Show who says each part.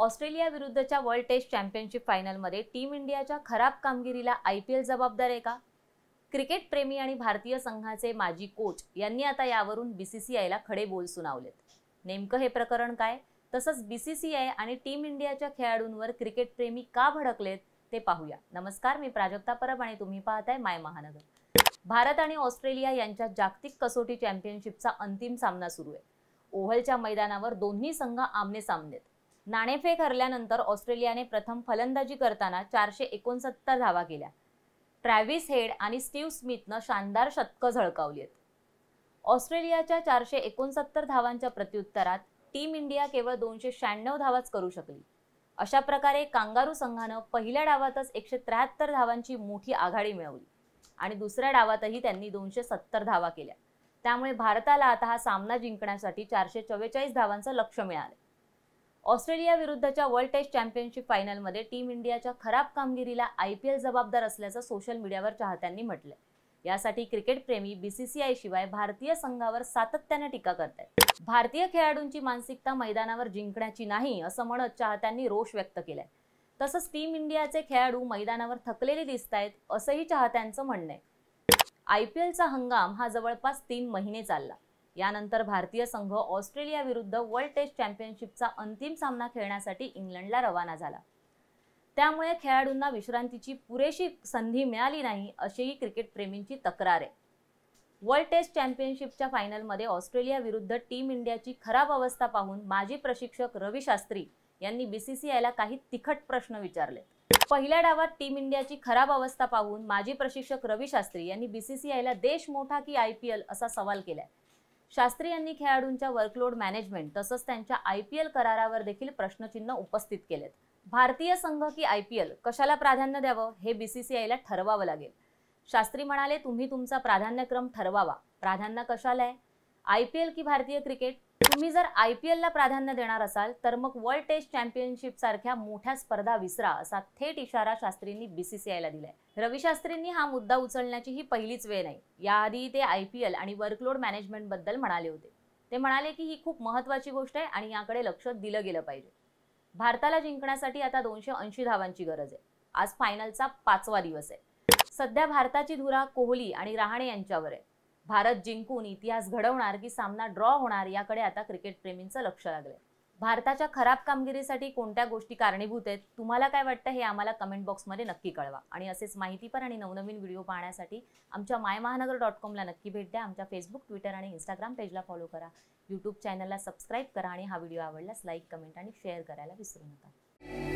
Speaker 1: Australia विरुद्धच्या world test championship फायनलमध्ये team इंडियाच्या खराब कामगिरीला आय पी एल जबाबदार आहे का क्रिकेट प्रेमी आणि भारतीय संघाचे माजी कोच यांनी आता यावरून बी सी सी आयला खडे बोल सुनावलेत नेमकं हे प्रकरण काय तसंच बी सी सी आय आणि टीम इंडियाच्या खेळाडूंवर क्रिकेट प्रेमी का भडकलेत ते पाहूया नमस्कार मी प्राजक्ता परब आणि तुम्ही पाहताय माय महानगर भारत आणि ऑस्ट्रेलिया यांच्या जागतिक कसोटी चॅम्पियनशिपचा अंतिम सामना सुरू आहे ओव्हलच्या मैदानावर दोन्ही संघ आमने सामनेत नाणेफेक हरल्यानंतर ऑस्ट्रेलियाने प्रथम फलंदाजी करताना चारशे एकोणसत्तर धावा केल्या ट्रॅव्हिस हेड आणि स्टीव्ह स्मिथनं शानदार शतकं झळकावली आहेत ऑस्ट्रेलियाच्या चारशे एकोणसत्तर धावांच्या प्रत्युत्तरात टीम इंडिया केवळ दोनशे शहाण्णव धावाच करू शकली अशा प्रकारे कांगारू संघानं पहिल्या डावातच एकशे त्र्याहत्तर धावांची मोठी आघाडी मिळवली आणि दुसऱ्या डावातही त्यांनी दोनशे सत्तर धावा केल्या त्यामुळे भारताला आता हा सामना जिंकण्यासाठी चारशे चव्वेचाळीस धावांचं लक्ष मिळालं ऑस्ट्रेलिया विरुद्धच्या वर्ल्ड टेस्ट चॅम्पियनशिप फायनलमध्ये टीम इंडियाच्या खराब कामगिरीला आय पी एल जबाबदार असल्याचं सोशल मीडियावर चाहत्यांनी म्हटलंय यासाठी क्रिकेटप्रेमी बीसीसीआय शिवाय भारतीय संघावर सातत्याने टीका करत आहेत भारतीय खेळाडूंची मानसिकता मैदानावर जिंकण्याची नाही असं म्हणत चाहत्यांनी रोष व्यक्त केलाय तसंच टीम इंडियाचे खेळाडू मैदानावर थकलेले दिसत आहेत असंही चाहत्यांचं म्हणणं आहे आय पी एलचा हंगाम हा जवळपास तीन महिने चालला यानंतर भारतीय संघ ऑस्ट्रेलिया विरुद्ध वर्ल्ड टेस्ट चॅम्पियनशिपचा अंतिम सामना खेळण्यासाठी इंग्लंडला रवाना झाला त्यामुळे खेळाडूंना विश्रांतीची पुरेशी संधी मिळाली नाही अशीही प्रेमींची तक्रार आहे वर्ल्ड टेस्ट चॅम्पियनशिपच्या फायनलमध्ये ऑस्ट्रेलिया विरुद्ध टीम इंडियाची खराब अवस्था पाहून माजी प्रशिक्षक रवी शास्त्री यांनी बीसीसीआयला काही तिखट प्रश्न विचारले पहिल्या डावात टीम इंडियाची खराब अवस्था पाहून माजी प्रशिक्षक रवी शास्त्री यांनी बीसीसीआयला देश मोठा की आय असा सवाल केलाय शास्त्री यांनी खेळाडूंच्या वर्कलोड मॅनेजमेंट तसंच त्यांच्या आय पी एल करारावर देखील प्रश्नचिन्ह उपस्थित केलेत भारतीय संघ की आय पी एल कशाला प्राधान्य द्यावं हे बीसीसीआयला ठरवावं लागेल शास्त्री म्हणाले तुम्ही तुमचा प्राधान्यक्रम ठरवावा प्राधान्य कशाला आहे आय पी एल की भारतीय क्रिकेट तुम्ही जर आय पी एलला प्राधान्य देणार असाल तर मग वर्ल्ड टेस्ट चॅम्पियनशिप सारख्या मोठ्या स्पर्धा विसरा असा थेट इशारा शास्त्रींनी बीसीसीआयला दिलाय रवी शास्त्रींनी हा मुद्दा उचलण्याची ही पहिलीच वेळ नाही याआधी ते आय पी एल आणि वर्कलोड मॅनेजमेंट बद्दल म्हणाले होते ते म्हणाले की ही खूप महत्वाची गोष्ट आहे आणि याकडे लक्ष दिलं गेलं पाहिजे भारताला जिंकण्यासाठी आता दोनशे ऐंशी धावांची गरज आहे आज फायनलचा पाचवा दिवस आहे सध्या भारताची धुरा कोहली आणि रहाणे यांच्यावर आहे भारत जिंकून इतिहास घडवणार की सामना ड्रॉ होणार याकडे आता क्रिकेट प्रेमींचं लक्ष लागलंय भारताच्या खराब कामगिरीसाठी कोणत्या गोष्टी कारणीभूत आहेत तुम्हाला काय वाटतं हे आम्हाला कमेंट बॉक्समध्ये नक्की कळवा आणि असेच माहितीपर आणि नवनवीन व्हिडिओ पाहण्यासाठी आमच्या मायमहानगर डॉट कॉमला नक्की भेट द्या आमच्या फेसबुक ट्विटर आणि इंस्टाग्राम पेजला फॉलो करा यूट्यूब चॅनलला सबस्क्राईब करा आणि हा व्हिडिओ आवडल्यास लाईक कमेंट आणि शेअर करायला विसरू नका